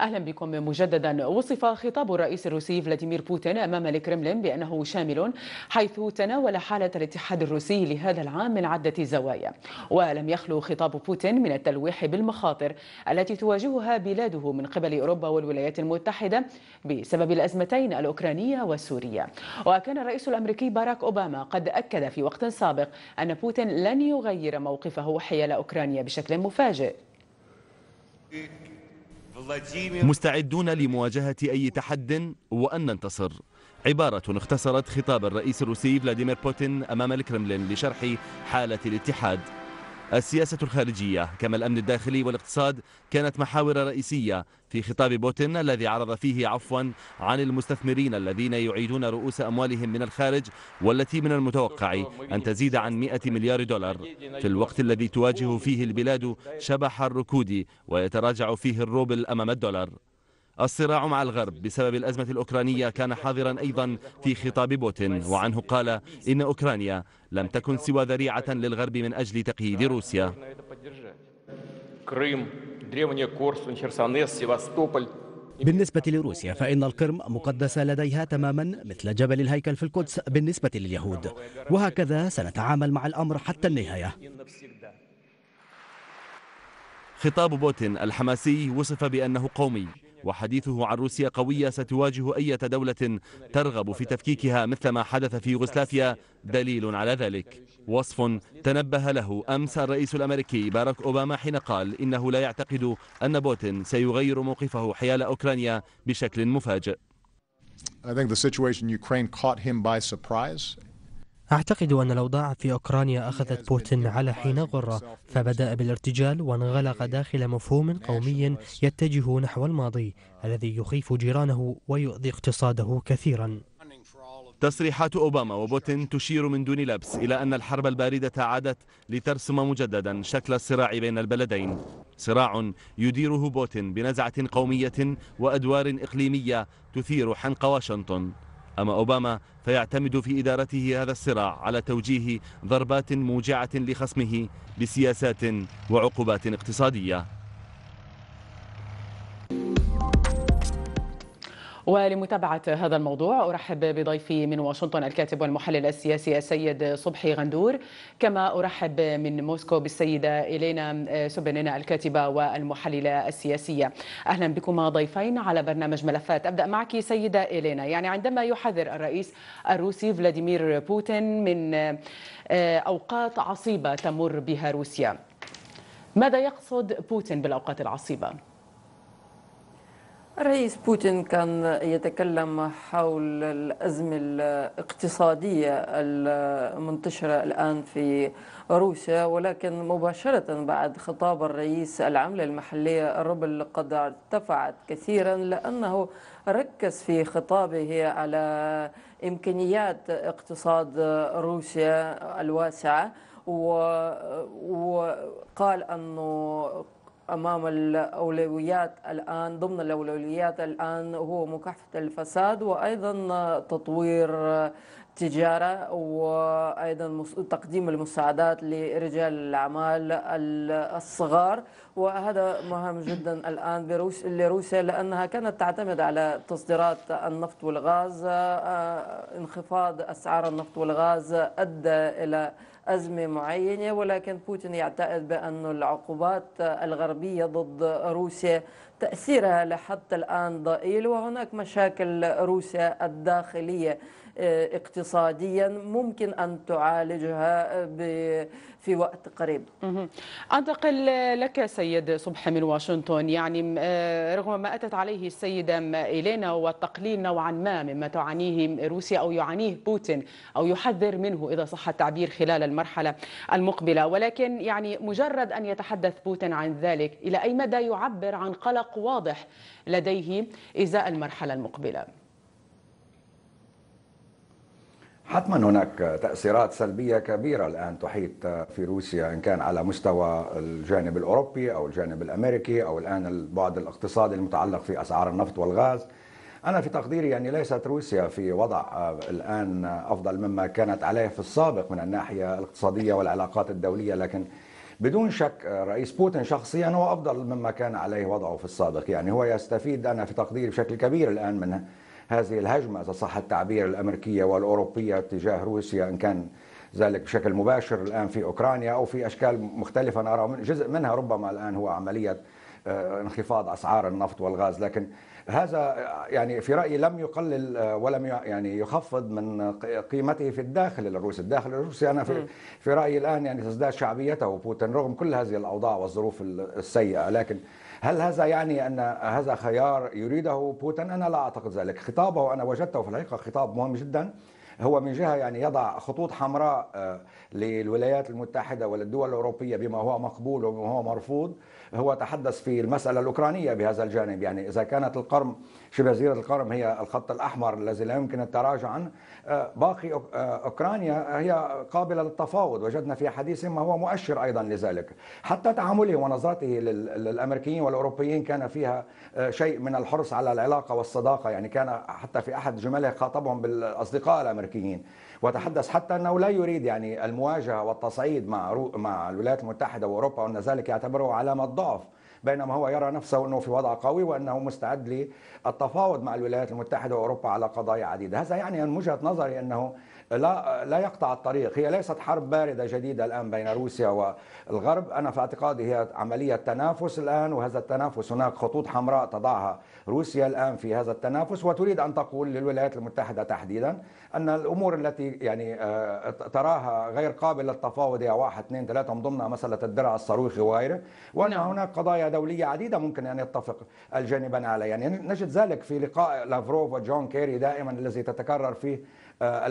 أهلا بكم مجددا وصف خطاب الرئيس الروسي فلاديمير بوتين أمام الكرملين بأنه شامل حيث تناول حالة الاتحاد الروسي لهذا العام من عدة زوايا ولم يخلو خطاب بوتين من التلويح بالمخاطر التي تواجهها بلاده من قبل أوروبا والولايات المتحدة بسبب الأزمتين الأوكرانية والسورية وكان الرئيس الأمريكي باراك أوباما قد أكد في وقت سابق أن بوتين لن يغير موقفه حيال أوكرانيا بشكل مفاجئ مستعدون لمواجهة أي تحد وأن ننتصر عبارة اختصرت خطاب الرئيس الروسي فلاديمير بوتين أمام الكرملين لشرح حالة الاتحاد السياسة الخارجية كما الأمن الداخلي والاقتصاد كانت محاور رئيسية في خطاب بوتين الذي عرض فيه عفوا عن المستثمرين الذين يعيدون رؤوس أموالهم من الخارج والتي من المتوقع أن تزيد عن 100 مليار دولار في الوقت الذي تواجه فيه البلاد شبح الركود ويتراجع فيه الروبل أمام الدولار الصراع مع الغرب بسبب الأزمة الأوكرانية كان حاضرا أيضا في خطاب بوتين وعنه قال إن أوكرانيا لم تكن سوى ذريعة للغرب من أجل تقييد روسيا بالنسبة لروسيا فإن القرم مقدسة لديها تماما مثل جبل الهيكل في القدس بالنسبة لليهود وهكذا سنتعامل مع الأمر حتى النهاية خطاب بوتين الحماسي وصف بأنه قومي وحديثه عن روسيا قوية ستواجه أي دولة ترغب في تفكيكها مثل ما حدث في يوغوسلافيا دليل على ذلك وصف تنبه له أمس الرئيس الأمريكي باراك أوباما حين قال إنه لا يعتقد أن بوتين سيغير موقفه حيال أوكرانيا بشكل مفاجئ I think the situation in Ukraine caught him by surprise أعتقد أن الأوضاع في أوكرانيا أخذت بوتين على حين غرة فبدأ بالارتجال وانغلق داخل مفهوم قومي يتجه نحو الماضي الذي يخيف جيرانه ويؤذي اقتصاده كثيرا تصريحات أوباما وبوتين تشير من دون لبس إلى أن الحرب الباردة عادت لترسم مجددا شكل الصراع بين البلدين صراع يديره بوتين بنزعة قومية وأدوار إقليمية تثير حنق واشنطن أما أوباما فيعتمد في إدارته هذا الصراع على توجيه ضربات موجعة لخصمه بسياسات وعقوبات اقتصادية ولمتابعة هذا الموضوع أرحب بضيفي من واشنطن الكاتب والمحلل السياسي السيد صبحي غندور كما أرحب من موسكو بالسيدة إلينا آه، سوبنينا الكاتبة والمحللة السياسية أهلا بكما ضيفين على برنامج ملفات أبدأ معك سيدة إلينا يعني عندما يحذر الرئيس الروسي فلاديمير بوتين من آه، أوقات عصيبة تمر بها روسيا ماذا يقصد بوتين بالأوقات العصيبة؟ الرئيس بوتين كان يتكلم حول الأزمة الاقتصادية المنتشرة الآن في روسيا ولكن مباشرة بعد خطاب الرئيس العملة المحلية الروبل قد ارتفعت كثيرا لأنه ركز في خطابه على إمكانيات اقتصاد روسيا الواسعة وقال أنه امام الاولويات الان ضمن الاولويات الان هو مكافحه الفساد وايضا تطوير التجارة وأيضا تقديم المساعدات لرجال الأعمال الصغار وهذا مهم جدا الآن لروسيا لأنها كانت تعتمد على تصديرات النفط والغاز آه، انخفاض أسعار النفط والغاز أدى إلى أزمة معينة ولكن بوتين يعتقد بأن العقوبات الغربية ضد روسيا تأثيرها لحتى الآن ضئيل وهناك مشاكل روسيا الداخلية آه، اقتصاديا ممكن أن تعالجها آه، في وقت قريب أنتقل لك سيد صبح من واشنطن يعني آه، رغم ما أتت عليه السيدة إلينا والتقليل نوعا ما مما تعانيه روسيا أو يعانيه بوتين أو يحذر منه إذا صح التعبير خلال المرحلة المقبلة ولكن يعني مجرد أن يتحدث بوتين عن ذلك إلى أي مدى يعبر عن قلق واضح لديه إزاء المرحلة المقبلة حتما هناك تأثيرات سلبية كبيرة الآن تحيط في روسيا إن كان على مستوى الجانب الأوروبي أو الجانب الأمريكي أو الآن البعد الاقتصادي المتعلق في أسعار النفط والغاز أنا في تقديري يعني ليست روسيا في وضع الآن أفضل مما كانت عليه في السابق من الناحية الاقتصادية والعلاقات الدولية لكن بدون شك رئيس بوتين شخصيا هو أفضل مما كان عليه وضعه في السابق يعني هو يستفيد أنا في تقديري بشكل كبير الآن من هذه الهجمة إذا صح التعبير الأمريكية والأوروبية تجاه روسيا إن كان ذلك بشكل مباشر الآن في أوكرانيا أو في أشكال مختلفة نرى جزء منها ربما الآن هو عملية آه، انخفاض أسعار النفط والغاز لكن هذا آه، يعني في رأيي لم يقلل آه، ولم يعني يخفض من قيمته في الداخل الروسي الداخل الروسي أنا في, في رأيي الآن يعني تزداد شعبيته بوتين رغم كل هذه الأوضاع والظروف السيئة لكن هل هذا يعني أن هذا خيار يريده بوتين أنا لا أعتقد ذلك خطابه أنا وجدته في الحقيقة خطاب مهم جدا هو من جهه يعني يضع خطوط حمراء آه، للولايات المتحده وللدول الاوروبيه بما هو مقبول وبما هو مرفوض هو تحدث في المساله الاوكرانيه بهذا الجانب يعني اذا كانت القرم شبه جزيره القرم هي الخط الاحمر الذي لا يمكن التراجع عنه آه، باقي آه، اوكرانيا هي قابله للتفاوض وجدنا في حديث ما هو مؤشر ايضا لذلك حتى تعامله ونظرته للامريكيين والاوروبيين كان فيها شيء من الحرص على العلاقه والصداقه يعني كان حتى في احد جمله خاطبهم بالاصدقاء الامريكيين الامريكيين وتحدث حتى انه لا يريد يعني المواجهه والتصعيد مع رو... مع الولايات المتحده واوروبا وان ذلك يعتبره علامه ضعف بينما هو يرى نفسه انه في وضع قوي وانه مستعد للتفاوض مع الولايات المتحده واوروبا على قضايا عديده، هذا يعني من وجهه نظري انه لا لا يقطع الطريق هي ليست حرب بارده جديده الان بين روسيا والغرب انا في اعتقادي هي عمليه تنافس الان وهذا التنافس هناك خطوط حمراء تضعها روسيا الان في هذا التنافس وتريد ان تقول للولايات المتحده تحديدا ان الامور التي يعني آه، تراها غير قابله للتفاوض هي واحد اثنين ثلاثه من ضمنها مساله الدرع الصاروخي وغيره وان نعم. هناك قضايا دوليه عديده ممكن ان يتفق الجانبان عليها يعني نجد ذلك في لقاء لافروف وجون كيري دائما الذي تتكرر فيه آه،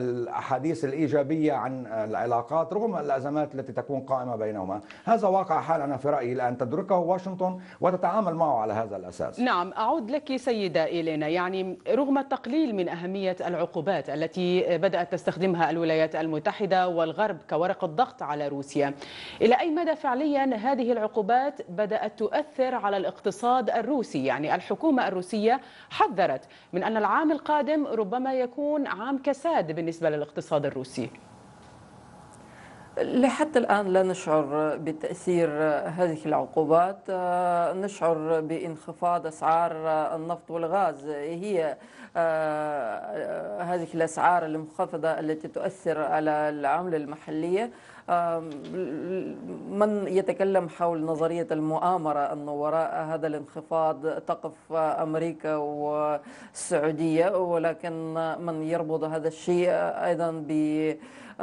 الأحاديث الإيجابية عن العلاقات رغم الأزمات التي تكون قائمة بينهما هذا واقع حالنا في رأيي الآن تدركه واشنطن وتتعامل معه على هذا الأساس نعم أعود لك سيدة إلينا يعني رغم التقليل من أهمية العقوبات التي بدأت تستخدمها الولايات المتحدة والغرب كورقة ضغط على روسيا إلى أي مدى فعليا هذه العقوبات بدأت تؤثر على الاقتصاد الروسي يعني الحكومة الروسية حذرت من أن العام القادم ربما يكون عام كساد بالنسبة للاقتصاد الاقتصاد الروسي لحتى الآن لا نشعر بتأثير هذه العقوبات آه، نشعر بانخفاض أسعار النفط والغاز هي آه، هذه الأسعار المنخفضة التي تؤثر على العملة المحلية من يتكلم حول نظرية المؤامرة أن وراء هذا الانخفاض تقف أمريكا والسعودية ولكن من يربط هذا الشيء أيضا ب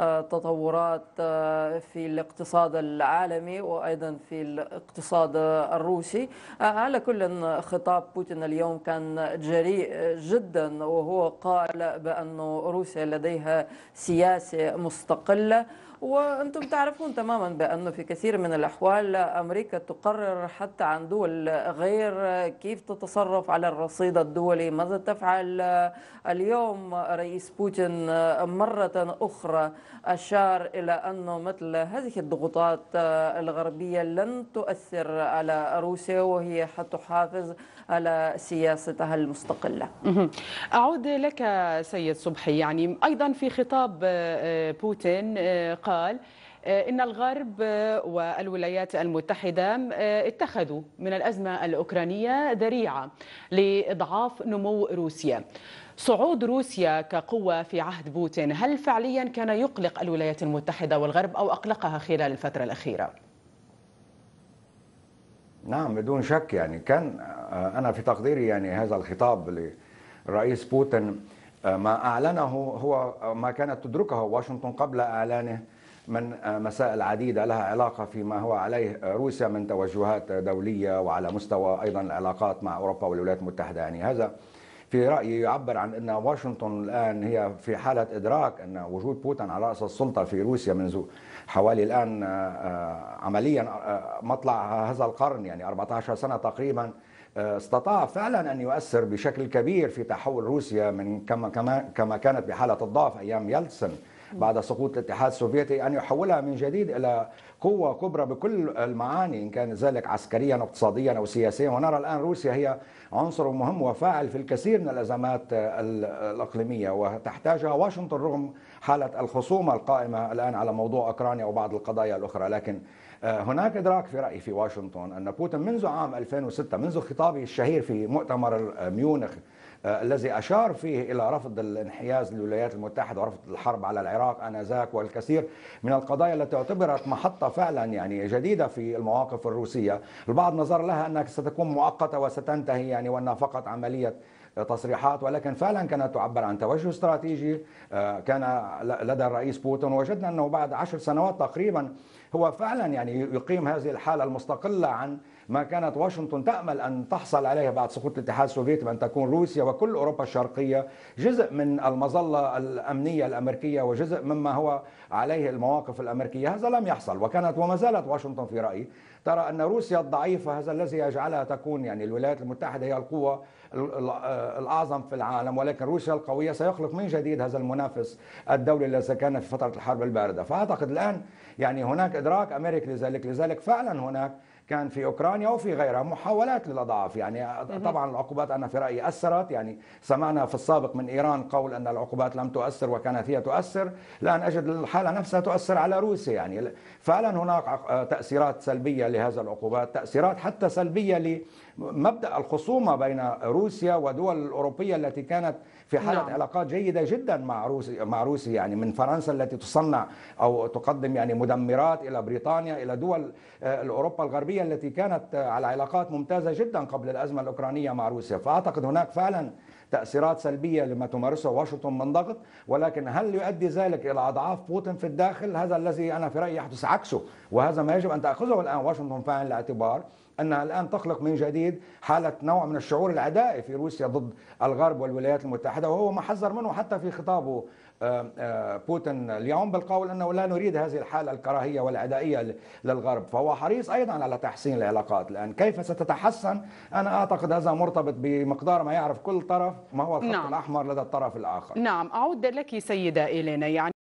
تطورات آه، في الاقتصاد العالمي وأيضا في الاقتصاد الروسي آه، على كل خطاب بوتين اليوم كان جريء جدا وهو قال بأن روسيا لديها سياسة مستقلة وأنتم تعرفون تماما بأنه في كثير من الأحوال أمريكا تقرر حتى عن دول غير كيف تتصرف على الرصيد الدولي ماذا تفعل اليوم رئيس بوتين مرة أخرى أشار إلى أنه مثل هذه الضغوطات الغربية لن تؤثر على روسيا وهي حتحافظ على سياستها المستقلة أعود لك سيد صبحي يعني أيضا في خطاب آه، بوتين آه، قال قال آه، ان الغرب آه، والولايات المتحده آه، اتخذوا من الازمه الاوكرانيه ذريعه لاضعاف نمو روسيا صعود روسيا كقوة في عهد بوتين هل فعليا كان يقلق الولايات المتحدة والغرب أو أقلقها خلال الفترة الأخيرة؟ نعم بدون شك يعني كان أنا في تقديري يعني هذا الخطاب لرئيس بوتين ما أعلنه هو ما كانت تدركه واشنطن قبل إعلانه من آه، مسائل عديدة لها علاقة فيما هو عليه آه، روسيا من توجهات دولية وعلى مستوى أيضا العلاقات مع أوروبا والولايات المتحدة يعني هذا في رأيي يعبر عن أن واشنطن الآن هي في حالة إدراك أن وجود بوتين على رأس السلطة في روسيا منذ حوالي الآن آه، عمليا مطلع هذا القرن يعني 14 سنة تقريبا استطاع فعلا أن يؤثر بشكل كبير في تحول روسيا من كما, كما, كما كانت بحالة الضعف أيام يلتسن بعد سقوط الاتحاد السوفيتي أن يحولها من جديد إلى قوة كبرى بكل المعاني إن كان ذلك عسكريا اقتصاديا أو سياسيا ونرى الآن روسيا هي عنصر مهم وفاعل في الكثير من الأزمات الإقليمية وتحتاجها واشنطن رغم حالة الخصومة القائمة الآن على موضوع أوكرانيا وبعض القضايا الأخرى لكن آه، هناك إدراك في رأيي في واشنطن أن بوتين منذ عام 2006 منذ خطابه الشهير في مؤتمر ميونخ آه، الذي أشار فيه إلى رفض الانحياز للولايات المتحدة ورفض الحرب على العراق آنذاك والكثير من القضايا التي اعتبرت محطة فعلا يعني جديدة في المواقف الروسية البعض نظر لها أنها ستكون مؤقتة وستنتهي يعني وأنها فقط عملية تصريحات ولكن فعلا كانت تعبر عن توجه استراتيجي آه، كان لدى الرئيس بوتين وجدنا أنه بعد عشر سنوات تقريبا هو فعلا يعني يقيم هذه الحالة المستقلة عن ما كانت واشنطن تأمل أن تحصل عليها بعد سقوط الاتحاد السوفيتي بأن تكون روسيا وكل أوروبا الشرقية جزء من المظلة الأمنية الأمريكية وجزء مما هو عليه المواقف الأمريكية هذا لم يحصل وكانت وما زالت واشنطن في رأيي ترى أن روسيا الضعيفة هذا الذي يجعلها تكون يعني الولايات المتحدة هي القوة الأعظم في العالم ولكن روسيا القوية سيخلق من جديد هذا المنافس الدولي الذي كان في فترة الحرب الباردة فأعتقد الآن يعني هناك إدراك أمريكي لذلك لذلك فعلا هناك كان في اوكرانيا وفي غيرها محاولات للاضعاف يعني طبعا العقوبات انا في رايي اثرت يعني سمعنا في السابق من ايران قول ان العقوبات لم تؤثر وكانت هي تؤثر الان اجد الحاله نفسها تؤثر على روسيا يعني فعلا هناك آه، تاثيرات سلبيه لهذا العقوبات تاثيرات حتى سلبيه لمبدا الخصومه بين روسيا والدول الاوروبيه التي كانت في حاله نعم. علاقات جيده جدا مع روسيا مع روسيا يعني من فرنسا التي تصنع او تقدم يعني مدمرات الى بريطانيا الى دول آه، اوروبا الغربيه التي كانت آه، على علاقات ممتازه جدا قبل الازمه الاوكرانيه مع روسيا فاعتقد هناك فعلا تأثيرات سلبية لما تمارسه واشنطن من ضغط ولكن هل يؤدي ذلك إلى أضعاف بوتين في الداخل هذا الذي أنا في رأيي يحدث عكسه وهذا ما يجب أن تأخذه الآن واشنطن فعلا الاعتبار أنها الآن تخلق من جديد حالة نوع من الشعور العدائي في روسيا ضد الغرب والولايات المتحدة وهو ما حذر منه حتى في خطابه آه، آه، بوتين اليوم بالقول أنه لا نريد هذه الحالة الكراهية والعدائية للغرب فهو حريص أيضا على تحسين العلاقات الآن كيف ستتحسن أنا أعتقد هذا مرتبط بمقدار ما يعرف كل طرف ما هو الخط نعم. الأحمر لدى الطرف الآخر نعم أعود لك سيدة إلينا يعني